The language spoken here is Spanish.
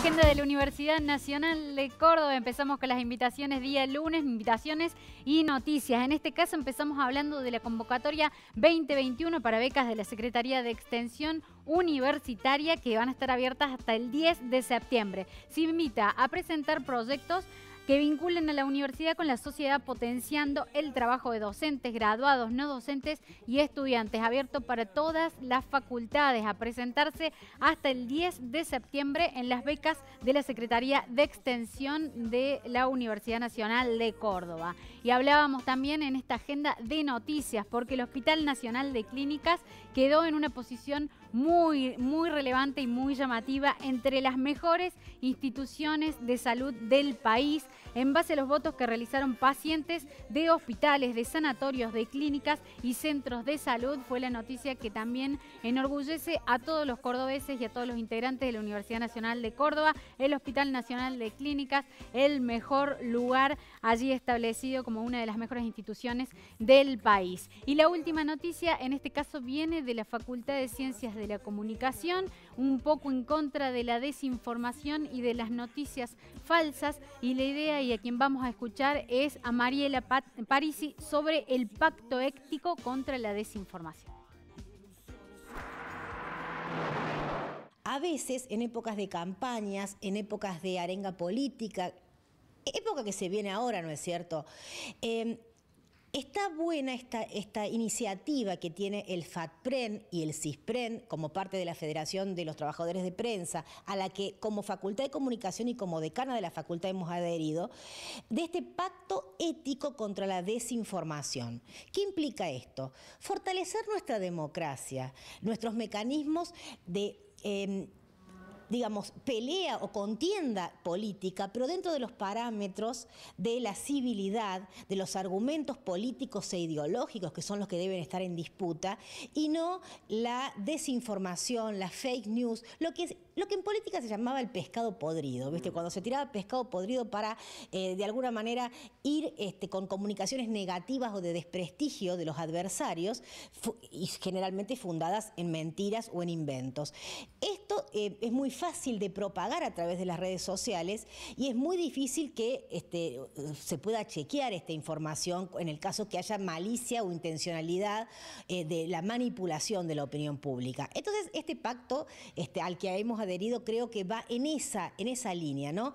agenda de la Universidad Nacional de Córdoba. Empezamos con las invitaciones día lunes, invitaciones y noticias. En este caso empezamos hablando de la convocatoria 2021 para becas de la Secretaría de Extensión Universitaria que van a estar abiertas hasta el 10 de septiembre. Se invita a presentar proyectos que vinculen a la universidad con la sociedad potenciando el trabajo de docentes, graduados, no docentes y estudiantes, abierto para todas las facultades a presentarse hasta el 10 de septiembre en las becas de la Secretaría de Extensión de la Universidad Nacional de Córdoba. Y hablábamos también en esta agenda de noticias, porque el Hospital Nacional de Clínicas quedó en una posición muy, muy relevante y muy llamativa entre las mejores instituciones de salud del país en base a los votos que realizaron pacientes de hospitales, de sanatorios, de clínicas y centros de salud. Fue la noticia que también enorgullece a todos los cordobeses y a todos los integrantes de la Universidad Nacional de Córdoba, el Hospital Nacional de Clínicas, el mejor lugar allí establecido como una de las mejores instituciones del país. Y la última noticia, en este caso, viene de la Facultad de Ciencias de la Comunicación, un poco en contra de la desinformación y de las noticias falsas. Y la idea y a quien vamos a escuchar es a Mariela Parisi sobre el pacto ético contra la desinformación. A veces, en épocas de campañas, en épocas de arenga política, e-, época que se viene ahora, ¿no es cierto? Em, Está buena esta, esta iniciativa que tiene el FATPREN y el CISPREN como parte de la Federación de los Trabajadores de Prensa, a la que como Facultad de Comunicación y como decana de la facultad hemos adherido, de este pacto ético contra la desinformación. ¿Qué implica esto? Fortalecer nuestra democracia, nuestros mecanismos de... Em, digamos, pelea o contienda política, pero dentro de los parámetros de la civilidad, de los argumentos políticos e ideológicos que son los que deben estar en disputa, y no la desinformación, la fake news, lo que lo que en política se llamaba el pescado podrido, ¿viste? Mm. Cuando se tiraba pescado podrido para, eh, de alguna manera, ir este, con comunicaciones negativas o de desprestigio de los adversarios, y generalmente fundadas en mentiras o en inventos. Esto eh, es muy fácil de propagar a través de las redes sociales y es muy difícil que este, se pueda chequear esta información en el caso que haya malicia o intencionalidad eh, de la manipulación de la opinión pública. Entonces, este pacto este, al que hemos adherido creo que va en esa, en esa línea, ¿no?